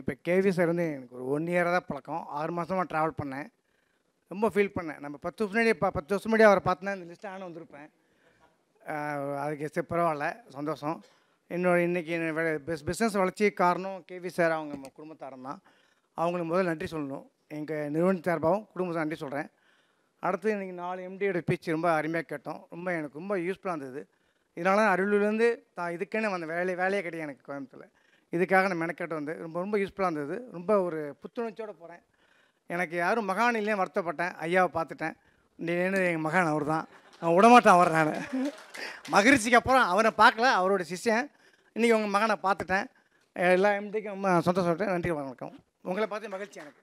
இப்போ KV sir வந்து எனக்கு ஒரு ஒன் இயராக தான் பழக்கம் ஆறு மாதமாக ட்ராவல் பண்ணேன் ரொம்ப ஃபீல் பண்ணேன் நம்ம பத்து வருஷம் முன்னாடி பத்து வருஷம் முடியாது அவரை பார்த்தேன் இந்த லிஸ்ட் ஆனால் வந்திருப்பேன் அதுக்கு சரி பரவாயில்ல சந்தோஷம் என்னோட இன்றைக்கி என்னோட பிஸ் பிஸ்னஸ் வளர்ச்சி காரணம் கேவி சார் அவங்க குடும்பத்தாரம் தான் அவங்களுக்கு முதல்ல நன்றி சொல்லணும் எங்கள் நிறுவன சார்பாகவும் குடும்பத்தை நன்றி சொல்கிறேன் அடுத்து இன்றைக்கி நாலு எம்டியோட பீச் ரொம்ப அருமையாக கேட்டோம் ரொம்ப எனக்கு ரொம்ப யூஸ்ஃபுல்லாக இருந்தது இதனால் அரியலூர்லேருந்து தான் இதுக்குன்னு வந்த வேலை வேலையே கிடையாது எனக்கு கோயம்புத்தூரில் இதுக்காக நான் மெனக்கெட்டு வந்து ரொம்ப ரொம்ப யூஸ்ஃபுல்லாக இருந்தது ரொம்ப ஒரு புத்துணர்ச்சியோடு போகிறேன் எனக்கு யாரும் மகான் இல்லையே வருத்தப்பட்டேன் ஐயாவை பார்த்துட்டேன் நேனு எங்கள் மகான் அவர் தான் நான் விடமாட்டேன் அவர் நான் மகிழ்ச்சிக்கு அப்புறம் அவரை பார்க்கல அவரோட சிஷ்யன் இன்றைக்கி உங்கள் மகனை பார்த்துட்டேன் எல்லா எம்டிக்கும் சொந்த சொல்கிறேன் நன்றி வணக்கம் உங்களை பார்த்து மகிழ்ச்சி எனக்கு